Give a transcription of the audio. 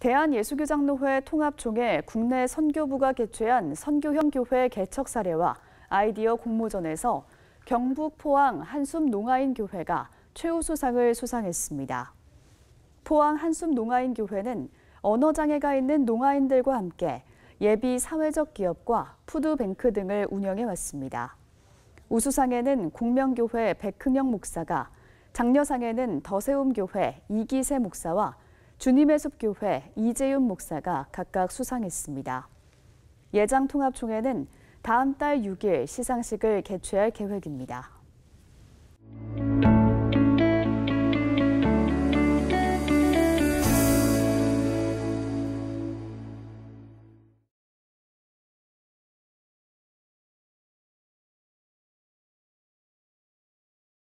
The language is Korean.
대한예수교장로회 통합총회 국내 선교부가 개최한 선교형교회 개척 사례와 아이디어 공모전에서 경북 포항 한숨 농아인 교회가 최우수상을 수상했습니다. 포항 한숨 농아인 교회는 언어 장애가 있는 농아인들과 함께 예비 사회적 기업과 푸드뱅크 등을 운영해 왔습니다. 우수상에는 공명교회 백흥영 목사가, 장려상에는 더세움교회 이기세 목사와 주님의 숲교회 이재윤 목사가 각각 수상했습니다. 예장통합총회는 다음 달 6일 시상식을 개최할 계획입니다.